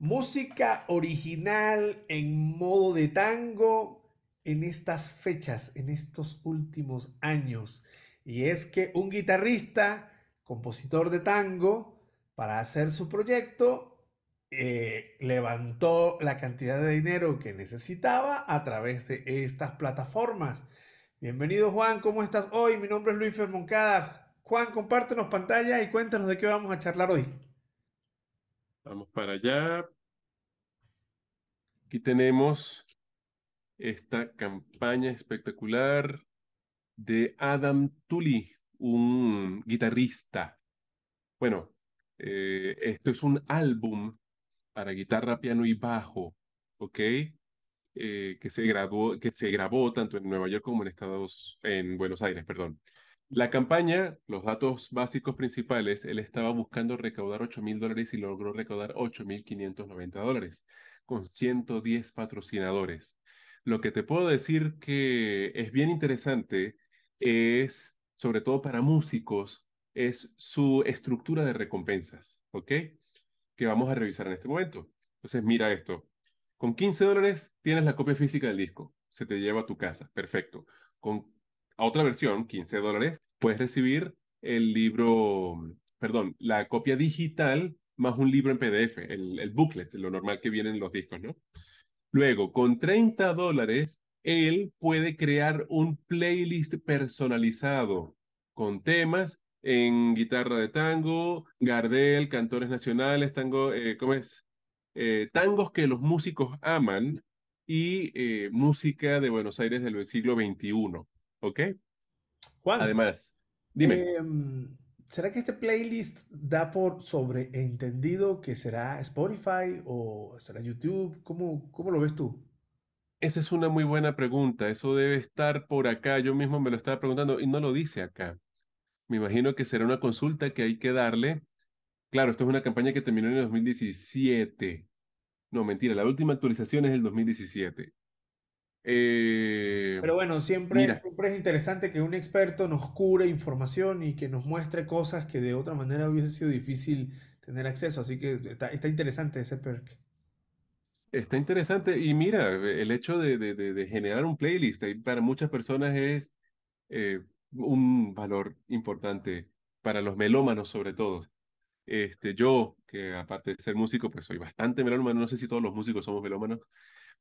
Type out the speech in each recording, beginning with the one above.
Música original en modo de tango en estas fechas, en estos últimos años. Y es que un guitarrista, compositor de tango, para hacer su proyecto, eh, levantó la cantidad de dinero que necesitaba a través de estas plataformas. Bienvenido Juan, ¿cómo estás hoy? Mi nombre es Luis Fermoncada. Juan, compártenos pantalla y cuéntanos de qué vamos a charlar hoy. Vamos para allá. Aquí tenemos esta campaña espectacular de Adam Tully, un guitarrista. Bueno, eh, esto es un álbum para guitarra, piano y bajo, ¿ok? Eh, que, se que se grabó tanto en Nueva York como en Estados, en Buenos Aires, perdón. La campaña, los datos básicos principales, él estaba buscando recaudar 8 mil dólares y logró recaudar 8.590 dólares con 110 patrocinadores. Lo que te puedo decir que es bien interesante es, sobre todo para músicos, es su estructura de recompensas, ¿ok? Que vamos a revisar en este momento. Entonces, mira esto. Con 15 dólares tienes la copia física del disco. Se te lleva a tu casa. Perfecto. Con a otra versión, 15 dólares, puedes recibir el libro, mm, perdón, la copia digital más un libro en PDF, el, el booklet, lo normal que vienen los discos, ¿no? Luego, con 30 dólares, él puede crear un playlist personalizado con temas en guitarra de tango, Gardel, cantores nacionales, tango, eh, ¿cómo es? Eh, tangos que los músicos aman y eh, música de Buenos Aires del siglo XXI. ¿Ok? Juan. Además, dime. Em, ¿Será que este playlist da por sobreentendido que será Spotify o será YouTube? ¿Cómo, cómo lo ves tú? Esa es una muy buena pregunta. Eso debe estar por acá. Yo mismo me lo estaba preguntando y no lo dice acá. Me imagino que será una consulta que hay que darle. Claro, esto es una campaña que terminó en el 2017. No, mentira, la última actualización es del 2017. Eh, Pero bueno, siempre, siempre es interesante que un experto nos cure información y que nos muestre cosas que de otra manera hubiese sido difícil tener acceso. Así que está, está interesante ese perk. Está interesante. Y mira, el hecho de, de, generar un playlist para muchas personas es eh, un valor importante para los melómanos sobre todo. Este, yo, que aparte de ser músico, pues soy bastante melómano, no sé si todos los músicos somos melómanos,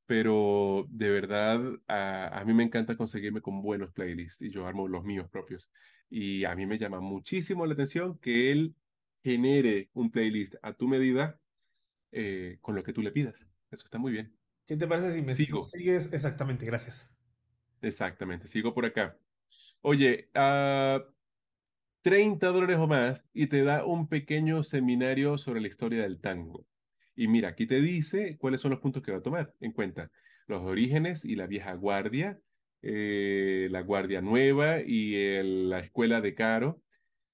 pero de verdad a, mí me encanta conseguirme con buenos playlists y yo armo los míos propios. Y a mí me llama muchísimo la atención que él genere un playlist a tu medida eh, con lo que tú le pidas. Eso está muy bien. ¿Qué te parece si me sigo? sigues? Exactamente, gracias. Exactamente, sigo por acá. Oye, 30 ah, dólares o más y te da un pequeño seminario sobre la historia del tango. Y mira, aquí te dice cuáles son los puntos que va a tomar en cuenta. Los orígenes y la vieja guardia, eh, la guardia nueva y la escuela de Caro,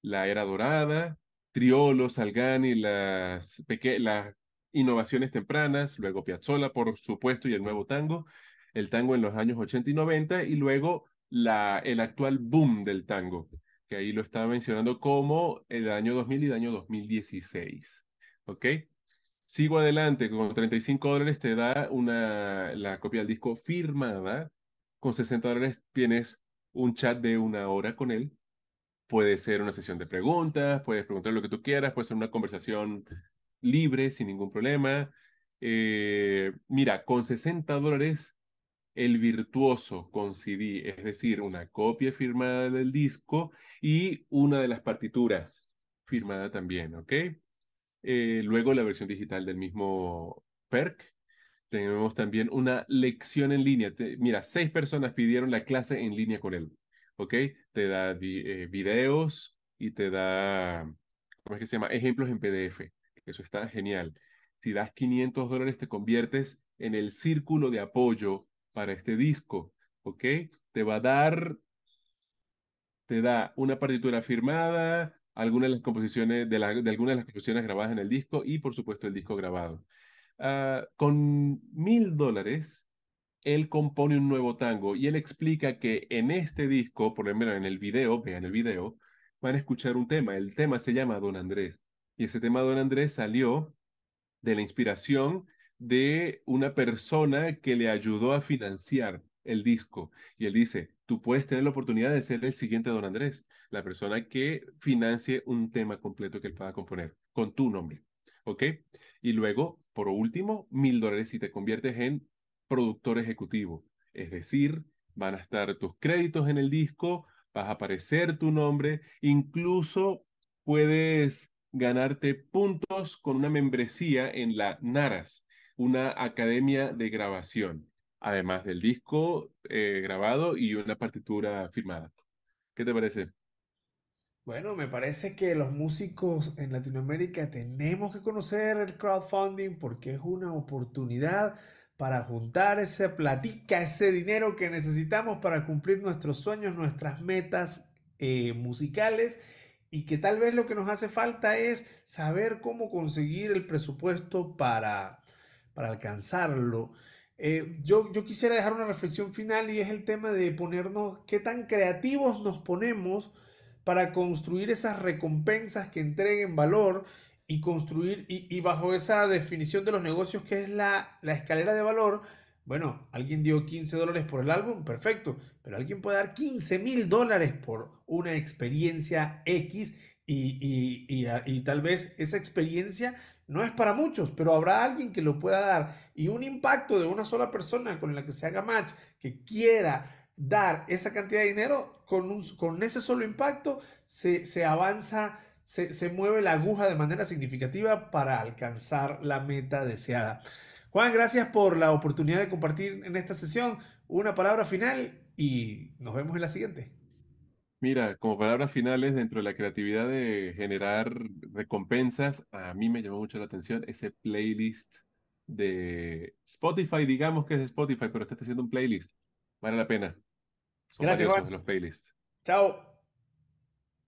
la era dorada, Triolo, Salgani, las, las innovaciones tempranas, luego Piazzolla, por supuesto, y el nuevo tango, el tango en los años 80 y 90, y luego la, el actual boom del tango, que ahí lo estaba mencionando como el año 2000 y el año 2016. ¿Ok? Sigo adelante, con 35 dólares te da una, la copia del disco firmada, con 60 dólares tienes un chat de una hora con él, puede ser una sesión de preguntas, puedes preguntar lo que tú quieras, puede ser una conversación libre, sin ningún problema. Eh, mira, con 60 dólares, el virtuoso con CD, es decir, una copia firmada del disco y una de las partituras firmada también, ¿ok? Eh, luego la versión digital del mismo perk Tenemos también una lección en línea. mira, seis personas pidieron la clase en línea con él. ¿Ok? Te da eh, videos y te da, ¿cómo es que se llama? Ejemplos en PDF. Eso está genial. Si das 500 dólares, te conviertes en el círculo de apoyo para este disco. ¿Ok? Te va a dar, te da una partitura firmada, algunas de las composiciones de, algunas de las composiciones grabadas en el disco y por supuesto el disco grabado. Ah, con mil dólares, él compone un nuevo tango y él explica que en este disco, por lo menos en el video, vean el video, van a escuchar un tema. El tema se llama Don Andrés y ese tema Don Andrés salió de la inspiración de una persona que le ayudó a financiar el disco. Y él dice, puedes tener la oportunidad de ser el siguiente don Andrés, la persona que financie un tema completo que él pueda componer con tu nombre. ¿Ok? Y luego, por último, mil dólares si te conviertes en productor ejecutivo. Es decir, van a estar tus créditos en el disco, vas a aparecer tu nombre, incluso puedes ganarte puntos con una membresía en la NARAS, una academia de grabación además del disco eh, grabado y una partitura firmada. ¿Qué te parece? Bueno, me parece que los músicos en Latinoamérica tenemos que conocer el crowdfunding porque es una oportunidad para juntar esa platica, ese dinero que necesitamos para cumplir nuestros sueños, nuestras metas eh, musicales y que tal vez lo que nos hace falta es saber cómo conseguir el presupuesto para, para alcanzarlo. Eh, yo, yo quisiera dejar una reflexión final y es el tema de ponernos, qué tan creativos nos ponemos para construir esas recompensas que entreguen valor y construir, y, bajo esa definición de los negocios que es la, escalera de valor, bueno, alguien dio 15 dólares por el álbum, perfecto, pero alguien puede dar 15 mil dólares por una experiencia X y, y, tal vez esa experiencia no es para muchos, pero habrá alguien que lo pueda dar. Y un impacto de una sola persona con la que se haga match, que quiera dar esa cantidad de dinero, con, ese solo impacto se, avanza, se mueve la aguja de manera significativa para alcanzar la meta deseada. Juan, gracias por la oportunidad de compartir en esta sesión una palabra final y nos vemos en la siguiente. Mira, como palabras finales, dentro de la creatividad de generar recompensas, a mí me llamó mucho la atención ese playlist de Spotify, digamos que es Spotify, pero está haciendo un playlist. Vale la pena. Gracias, los playlists. Chao.